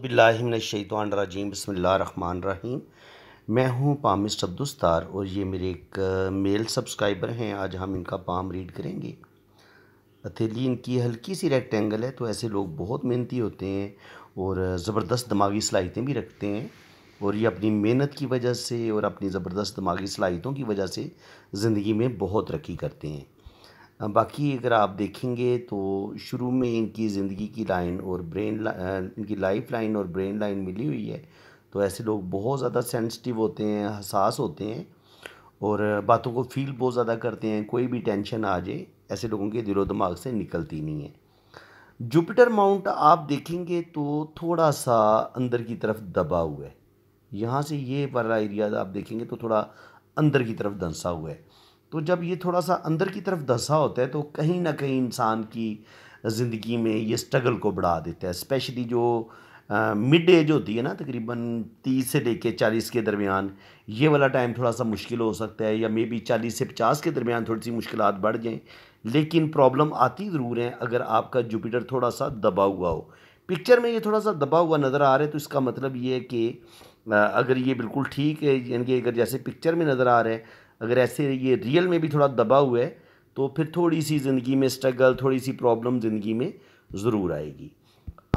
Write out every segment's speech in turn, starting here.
बिल्लाशैतवानरजीम बसमीम मैं हूं पामिस्ट अब्दुस्तार और ये मेरे एक मेल सब्सक्राइबर हैं आज हम इनका पाम रीड करेंगे अथेली इनकी हल्की सी रेक्टेंगल है तो ऐसे लोग बहुत मेहनती होते हैं और ज़बरदस्त दिमागी सलाहितें भी रखते हैं और ये अपनी मेहनत की वजह से और अपनी ज़बरदस्त दिमागी सलाहितों की वजह से ज़िंदगी में बहुत तरक्की करते हैं बाकी अगर आप देखेंगे तो शुरू में इनकी ज़िंदगी की लाइन और ब्रेन ला, इनकी लाइफ लाइन और ब्रेन लाइन मिली हुई है तो ऐसे लोग बहुत ज़्यादा सेंसिटिव होते हैं हसास होते हैं और बातों को फील बहुत ज़्यादा करते हैं कोई भी टेंशन आ जाए ऐसे लोगों के दिलो दिमाग से निकलती नहीं है जुपिटर माउंट आप देखेंगे तो थोड़ा सा अंदर की तरफ दबा हुआ है यहाँ से ये वाला एरिया आप देखेंगे तो थोड़ा अंदर की तरफ दंसा हुआ है तो जब ये थोड़ा सा अंदर की तरफ धसा होता है तो कहीं ना कहीं इंसान की ज़िंदगी में ये स्ट्रगल को बढ़ा देता है स्पेशली जो मिड एज होती है ना तकरीबन तीस से लेके चालीस के दरमियान ये वाला टाइम थोड़ा सा मुश्किल हो सकता है या मे बी चालीस से पचास के दरमियान थोड़ी सी मुश्किल बढ़ जाएँ लेकिन प्रॉब्लम आती ज़रूर है अगर आपका जुपिटर थोड़ा सा दबा हुआ हो पिक्चर में ये थोड़ा सा दबा हुआ नज़र आ रहा है तो इसका मतलब ये है कि अगर ये बिल्कुल ठीक है यानी कि अगर जैसे पिक्चर में नज़र आ रहा है अगर ऐसे ये रियल में भी थोड़ा दबा हुआ है तो फिर थोड़ी सी ज़िंदगी में स्ट्रगल थोड़ी सी प्रॉब्लम ज़िंदगी में ज़रूर आएगी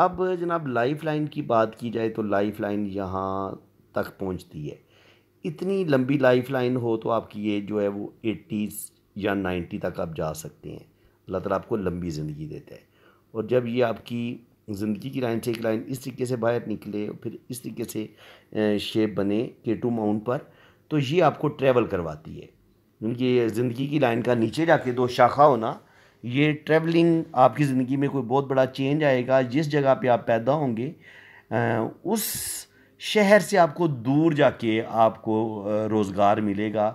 अब जनाब लाइफ लाइन की बात की जाए तो लाइफ लाइन यहाँ तक पहुँचती है इतनी लंबी लाइफ लाइन हो तो आपकी ये जो है वो एट्टीज़ या नाइन्टी तक आप जा सकते हैं अल्लाह तला आपको लंबी ज़िंदगी देता है और जब ये आपकी ज़िंदगी की लाइन से एक लाइन इस तरीके से बाहर निकले फिर इस तरीके से शेप बने के टू माउंट पर तो ये आपको ट्रैवल करवाती है उनकी ज़िंदगी की लाइन का नीचे जाके दो शाखा होना ये ट्रैवलिंग आपकी ज़िंदगी में कोई बहुत बड़ा चेंज आएगा जिस जगह पे आप पैदा होंगे उस शहर से आपको दूर जाके आपको रोज़गार मिलेगा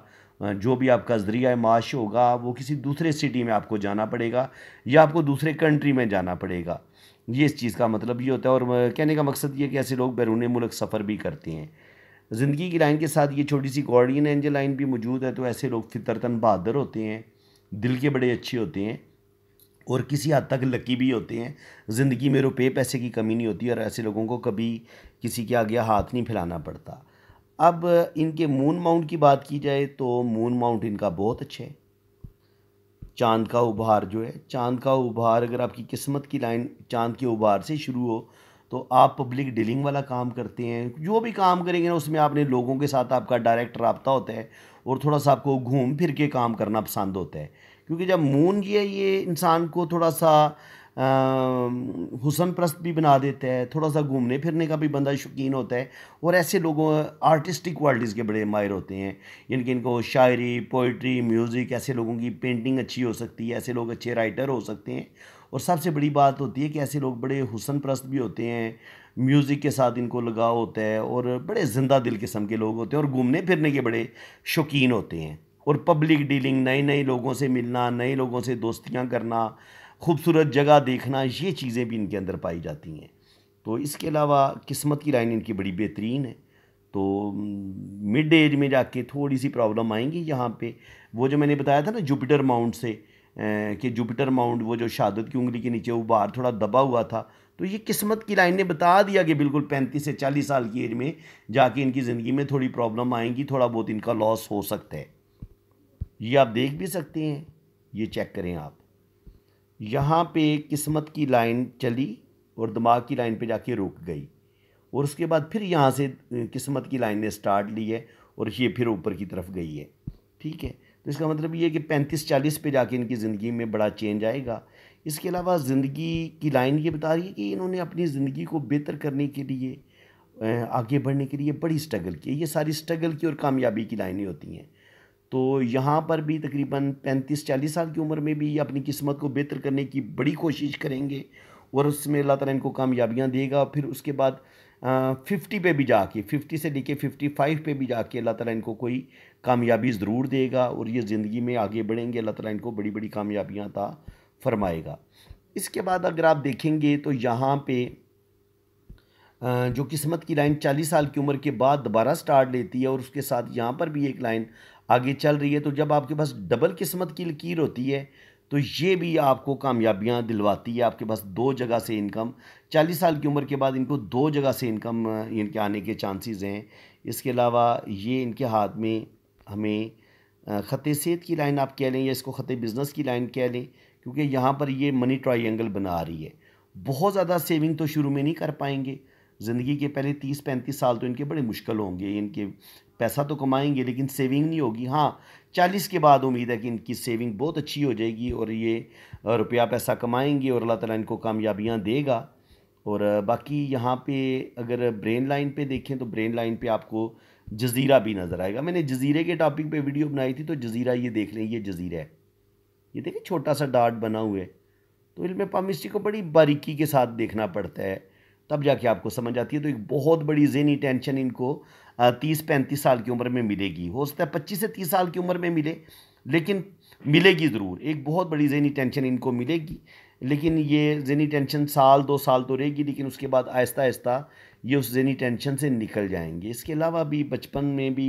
जो भी आपका ज़रिया माश होगा वो किसी दूसरे सिटी में आपको जाना पड़ेगा या आपको दूसरे कंट्री में जाना पड़ेगा ये इस चीज़ का मतलब ये होता है और कहने का मकसद ये कि ऐसे लोग बैरून मुल्क सफ़र भी करते हैं ज़िंदगी की लाइन के साथ ये छोटी सी गॉर्डियन एंजल लाइन भी मौजूद है तो ऐसे लोग फितरतन बहादुर होते हैं दिल के बड़े अच्छे होते हैं और किसी हद तक लकी भी होते हैं ज़िंदगी में रुपये पैसे की कमी नहीं होती और ऐसे लोगों को कभी किसी के आगे हाथ नहीं फैलाना पड़ता अब इनके मून माउंट की बात की जाए तो मून माउंट इनका बहुत अच्छा है चांद का उभार जो है चांद का उभार अगर आपकी किस्मत की लाइन चांद के उभार से शुरू हो तो आप पब्लिक डीलिंग वाला काम करते हैं जो भी काम करेंगे ना उसमें आपने लोगों के साथ आपका डायरेक्ट रबता होता है और थोड़ा सा आपको घूम फिर के काम करना पसंद होता है क्योंकि जब मून ये ये इंसान को थोड़ा सा हुसन प्रस्त भी बना देता है थोड़ा सा घूमने फिरने का भी बंदा शौकीन होता है और ऐसे लोगों आर्टिस्टिक क्वालिटीज़ के बड़े माहिर होते हैं इनकी इनको शायरी पोइट्री म्यूज़िक ऐसे लोगों की पेंटिंग अच्छी हो सकती है ऐसे लोग अच्छे राइटर हो सकते हैं और सबसे बड़ी बात होती है कि ऐसे लोग बड़े हुसन प्रस्त भी होते हैं म्यूज़िक के साथ इनको लगाव होता है और बड़े ज़िंदा दिल किस्म के लोग होते हैं और घूमने फिरने के बड़े शौकीन होते हैं और पब्लिक डीलिंग नए नए लोगों से मिलना नए लोगों से दोस्तियाँ करना खूबसूरत जगह देखना ये चीज़ें भी इनके अंदर पाई जाती हैं तो इसके अलावा किस्मत की लाइन इनकी बड़ी बेहतरीन है तो मिड एज में जाके थोड़ी सी प्रॉब्लम आएंगी यहाँ पे वो जो मैंने बताया था ना जुपिटर माउंट से कि जुपिटर माउंट वो जो शहादत की उंगली के नीचे वो बाहर थोड़ा दबा हुआ था तो ये किस्मत की लाइन ने बता दिया कि बिल्कुल पैंतीस से चालीस साल की एज में जाके इनकी ज़िंदगी में थोड़ी प्रॉब्लम आएंगी थोड़ा बहुत इनका लॉस हो सकता है ये आप देख भी सकते हैं ये चेक करें आप यहाँ पे किस्मत की लाइन चली और दिमाग की लाइन पे जाके रुक गई और उसके बाद फिर यहाँ से किस्मत की लाइन ने स्टार्ट ली है और ये फिर ऊपर की तरफ गई है ठीक है तो इसका मतलब ये कि पैंतीस चालीस पे जाके इनकी ज़िंदगी में बड़ा चेंज आएगा इसके अलावा ज़िंदगी की लाइन ये बता रही है कि इन्होंने अपनी ज़िंदगी को बेहतर करने के लिए आगे बढ़ने के लिए बड़ी स्ट्रगल की ये सारी स्ट्रगल की और कामयाबी की लाइनें होती हैं तो यहाँ पर भी तकरीबन पैंतीस चालीस साल की उम्र में भी ये अपनी किस्मत को बेहतर करने की बड़ी कोशिश करेंगे और उसमें अल्लाह ताला इनको कामयाबियाँ देगा फिर उसके बाद फिफ्टी पे भी जाके फिफ्टी से लेके फिफ्टी फाइव पे भी जाके अल्लाह ताला इनको कोई कामयाबी ज़रूर देगा और ये ज़िंदगी में आगे बढ़ेंगे अल्लाह ताला इनको बड़ी बड़ी कामयाबियाँ था फरमाएगा इसके बाद अगर आप देखेंगे तो यहाँ पे जो किस्मत की लाइन चालीस साल की उम्र के बाद दोबारा स्टार्ट लेती है और उसके साथ यहाँ पर भी एक लाइन आगे चल रही है तो जब आपके पास डबल किस्मत की लकीर होती है तो ये भी आपको कामयाबियाँ दिलवाती है आपके पास दो जगह से इनकम चालीस साल की उम्र के बाद इनको दो जगह से इनकम इनके आने के चांसेस हैं इसके अलावा ये इनके हाथ में हमें ख़त सेहत की लाइन आप कह लें या इसको ख़त बिज़नेस की लाइन कह लें क्योंकि यहाँ पर ये मनी ट्राइंगल बना रही है बहुत ज़्यादा सेविंग तो शुरू में नहीं कर पाएंगे ज़िंदगी के पहले तीस पैंतीस साल तो इनके बड़े मुश्किल होंगे इनके पैसा तो कमाएंगे लेकिन सेविंग नहीं होगी हाँ चालीस के बाद उम्मीद है कि इनकी सेविंग बहुत अच्छी हो जाएगी और ये रुपया पैसा कमाएंगे और अल्लाह ताला इनको कामयाबियाँ देगा और बाकी यहाँ पे अगर ब्रेन लाइन पे देखें तो ब्रेन लाइन पे आपको जजीरा भी नज़र आएगा मैंने जजीरे के टॉपिक पे वीडियो बनाई थी तो जजीरा ये देख लें ये जजीरा है ये देखें छोटा सा डाट बना हुआ है तो इल्म पामिस्ट्री को बड़ी बारीकी के साथ देखना पड़ता है तब जाके आपको समझ आती है तो एक बहुत बड़ी जहनी टेंशन इनको तीस पैंतीस साल की उम्र में मिलेगी हो सकता है पच्चीस से तीस साल की उम्र में मिले लेकिन मिलेगी ज़रूर एक बहुत बड़ी जहनी टेंशन इनको मिलेगी लेकिन ये जहनी टेंशन साल दो साल तो रहेगी लेकिन उसके बाद आहिस्ता आहिस्ता ये उस जहनी टेंशन से निकल जाएंगे इसके अलावा भी बचपन में भी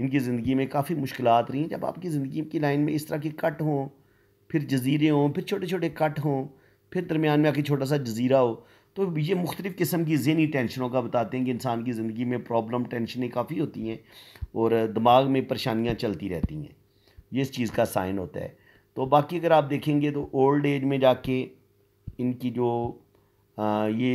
इनकी ज़िंदगी में काफ़ी मुश्किल रही जब आपकी ज़िंदगी की लाइन में इस तरह के कट हों फिर जजीरे हों फिर छोटे छोटे कट हों फिर दरमियान में आके छोटा सा जजीरा हो तो ये मुख्तलिफ़ किस्म की जहनी टेंशनों का बताते हैं कि इंसान की ज़िंदगी में प्रॉब्लम टेंशनें काफ़ी होती हैं और दिमाग में परेशानियाँ चलती रहती हैं ये इस चीज़ का साइन होता है तो बाकी अगर आप देखेंगे तो ओल्ड एज में जाके इनकी जो आ, ये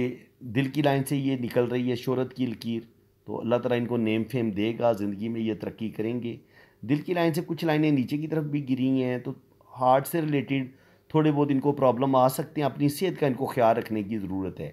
दिल की लाइन से ये निकल रही है शहरत की लकीर तो अल्लाह ताला इनको नेम फेम देगा ज़िंदगी में ये तरक्की करेंगे दिल की लाइन से कुछ लाइनें नीचे की तरफ भी गिरी हैं तो हार्ट से रिलेटेड थोड़े बहुत इनको प्रॉब्लम आ सकते हैं अपनी सेहत का इनको ख्याल रखने की ज़रूरत है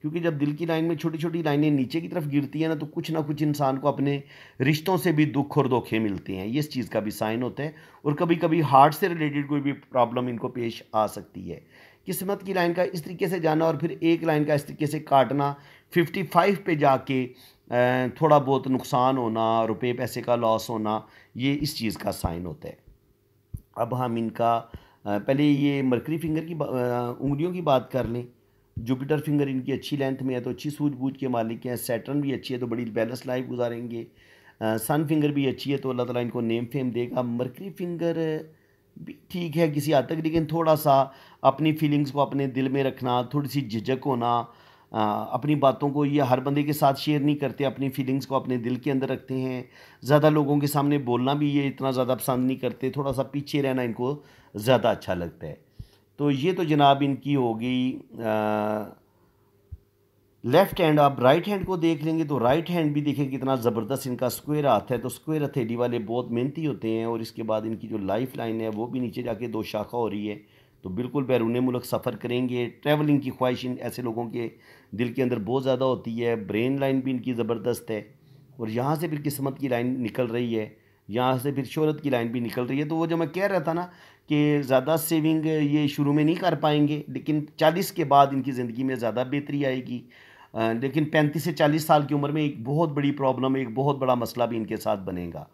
क्योंकि जब दिल की लाइन में छोटी छोटी लाइनें नीचे की तरफ गिरती हैं ना तो कुछ ना कुछ इंसान को अपने रिश्तों से भी दुख और धोखे मिलते हैं ये इस चीज़ का भी साइन होता है और कभी कभी हार्ट से रिलेटेड कोई भी प्रॉब्लम इनको पेश आ सकती है किस्मत की लाइन का इस तरीके से जाना और फिर एक लाइन का इस तरीके से काटना फिफ्टी फाइव पे जाके थोड़ा बहुत नुकसान होना रुपए पैसे का लॉस होना ये इस चीज़ का साइन होता है अब हम इनका पहले ये मरकरी फिंगर की उंगलियों की बात कर लें जुपिटर फिंगर इनकी अच्छी लेंथ में है तो अच्छी सूझबूझ के मालिक हैं सैटर्न भी अच्छी है तो बड़ी बैलेंस लाइफ गुजारेंगे सन फिंगर भी अच्छी है तो अल्लाह ताला इनको नेम फेम देगा मरकरी फिंगर ठीक है किसी हद तक लेकिन थोड़ा सा अपनी फीलिंग्स को अपने दिल में रखना थोड़ी सी झिझक होना आ, अपनी बातों को ये हर बंदे के साथ शेयर नहीं करते अपनी फीलिंग्स को अपने दिल के अंदर रखते हैं ज़्यादा लोगों के सामने बोलना भी ये इतना ज़्यादा पसंद नहीं करते थोड़ा सा पीछे रहना इनको ज़्यादा अच्छा लगता है तो ये तो जनाब इनकी होगी लेफ्ट हैंड आप राइट हैंड को देख लेंगे तो राइट हैंड भी देखें कितना ज़बरदस्त इनका स्क्वेयर हाथ है तो स्क्वेयर हथेली वाले बहुत मेहनती होते हैं और इसके बाद इनकी जो लाइफ लाइन है वो भी नीचे जाके दो शाखा हो रही है तो बिल्कुल बैरून मुल्क सफ़र करेंगे ट्रैवलिंग की ख्वाहिश इन ऐसे लोगों के दिल के अंदर बहुत ज़्यादा होती है ब्रेन लाइन भी इनकी ज़बरदस्त है और यहाँ से फिर किस्मत की लाइन निकल रही है यहाँ से फिर शहरत की लाइन भी निकल रही है तो वो जो मैं कह रहा था ना कि ज़्यादा सेविंग ये शुरू में नहीं कर पाएंगे लेकिन चालीस के बाद इनकी ज़िंदगी में ज़्यादा बेहतरी आएगी लेकिन पैंतीस से चालीस साल की उम्र में एक बहुत बड़ी प्रॉब्लम एक बहुत बड़ा मसला भी इनके साथ बनेगा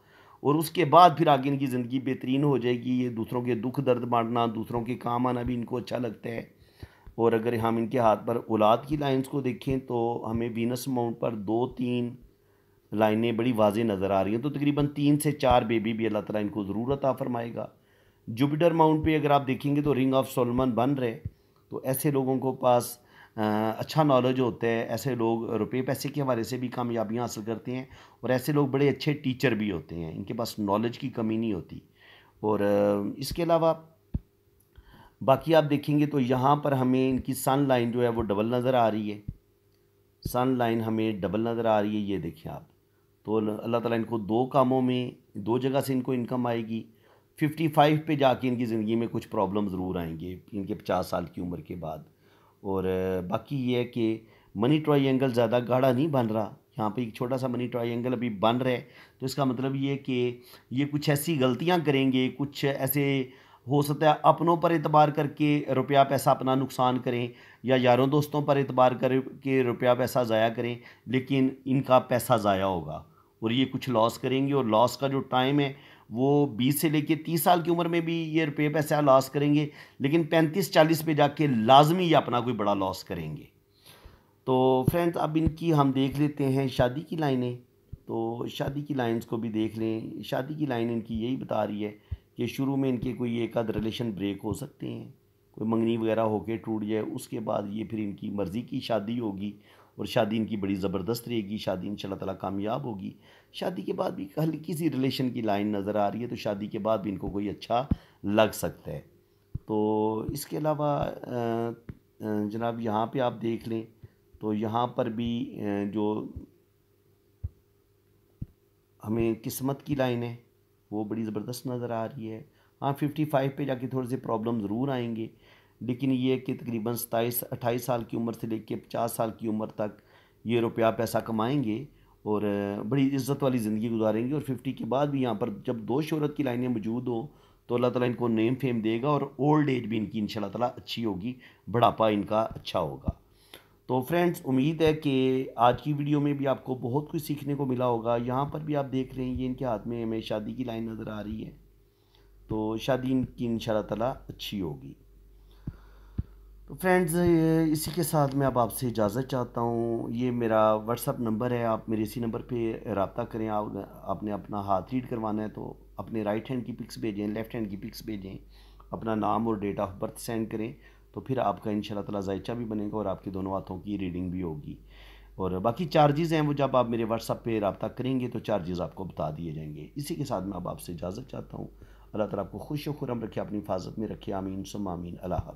और उसके बाद फिर आगे इनकी ज़िंदगी बेहतरीन हो जाएगी ये दूसरों के दुख दर्द बांटना दूसरों के काम आना भी इनको अच्छा लगता है और अगर हम इनके हाथ पर औलाद की लाइन्स को देखें तो हमें वीनस माउंट पर दो तीन लाइनें बड़ी वाजे नज़र आ रही हैं तो तकरीबन तीन से चार बेबी भी अल्लाह ताला इनको ज़रूरत आ फरमाएगा जुपिटर माउंट पे अगर आप देखेंगे तो रिंग ऑफ सोलमन बन रहे तो ऐसे लोगों को पास अच्छा नॉलेज होता है ऐसे लोग रुपये पैसे के हवाले से भी कामयाबियाँ हासिल करते हैं और ऐसे लोग बड़े अच्छे टीचर भी होते हैं इनके पास नॉलेज की कमी नहीं होती और इसके अलावा बाकी आप देखेंगे तो यहाँ पर हमें इनकी सन लाइन जो है वो डबल नज़र आ रही है सन लाइन हमें डबल नज़र आ रही है ये देखें आप तो अल्लाह ताला इनको दो कामों में दो जगह से इनको इनकम आएगी फिफ्टी फाइव पे जाके इनकी ज़िंदगी में कुछ प्रॉब्लम ज़रूर आएंगे इनके पचास साल की उम्र के बाद और बाकी ये है कि मनी एंगल ज़्यादा गाढ़ा नहीं बन रहा यहाँ पे एक छोटा सा मनी एंगल अभी बन रहा है तो इसका मतलब ये कि ये कुछ ऐसी गलतियाँ करेंगे कुछ ऐसे हो सकता है अपनों पर एतबार करके रुपया पैसा अपना नुकसान करें या यारों दोस्तों पर एतबार करके रुपया पैसा ज़ाया करें लेकिन इनका पैसा ज़ाया होगा और ये कुछ लॉस करेंगे और लॉस का जो टाइम है वो 20 से लेके 30 साल की उम्र में भी ये रुपये पैसा लॉस करेंगे लेकिन 35-40 पे जाके लाजमी ये अपना कोई बड़ा लॉस करेंगे तो फ्रेंड्स अब इनकी हम देख लेते हैं शादी की लाइनें तो शादी की लाइंस को भी देख लें शादी की लाइन इनकी यही बता रही है कि शुरू में इनके कोई एक आध रिलेशन ब्रेक हो सकते हैं कोई मंगनी वगैरह होके टूट जाए उसके बाद ये फिर इनकी मर्ज़ी की शादी होगी और शादी इनकी बड़ी ज़बरदस्त रहेगी शादी इन तला कामयाब होगी शादी के बाद भी हल्की सी रिलेशन की लाइन नज़र आ रही है तो शादी के बाद भी इनको कोई अच्छा लग सकता है तो इसके अलावा जनाब यहाँ पे आप देख लें तो यहाँ पर भी जो हमें किस्मत की लाइन है वो बड़ी ज़बरदस्त नज़र आ रही है हाँ फिफ्टी फाइव पर जाके थोड़े से प्रॉब्लम ज़रूर आएंगे लेकिन ये कि तकरीबन सताईस अट्ठाईस साल की उम्र से लेके पचास साल की उम्र तक ये रुपया पैसा कमाएंगे और बड़ी इज़्ज़त वाली ज़िंदगी गुजारेंगे और फिफ्टी के बाद भी यहाँ पर जब दो शहरत की लाइनें मौजूद हों तो अल्लाह ताला इनको नेम फेम देगा और ओल्ड एज भी इनकी इनशाला ताला अच्छी होगी बढ़ापा इनका अच्छा होगा तो फ्रेंड्स उम्मीद है कि आज की वीडियो में भी आपको बहुत कुछ सीखने को मिला होगा यहाँ पर भी आप देख रहे हैं ये इनके हाथ में हमें शादी की लाइन नज़र आ रही है तो शादी इनकी इन ताला अच्छी होगी तो फ्रेंड्स इसी के साथ मैं अब आपसे इजाज़त चाहता हूँ ये मेरा व्हाट्सअप नंबर है आप मेरे इसी नंबर पे रबता करें आप आपने अपना हाथ रीड करवाना है तो अपने राइट हैंड की पिक्स भेजें लेफ़्ट हैंड की पिक्स भेजें अपना नाम और डेट ऑफ बर्थ सेंड करें तो फिर आपका इन शायचा जायचा भी बनेगा और आपके दोनों हाथों की रीडिंग भी होगी और बाकी चार्जेज़ हैं वो जब आप मेरे व्हाट्सअप पर रबता करेंगे तो चार्जेज़ आपको बता दिए जाएंगे इसी के साथ मैं अब आपसे इजाज़त चाहता हूँ अल्लाह तक आपको खुश खुरम रखे अपनी हिफाजत में रखे आमीन सुम आमीन अल्लाह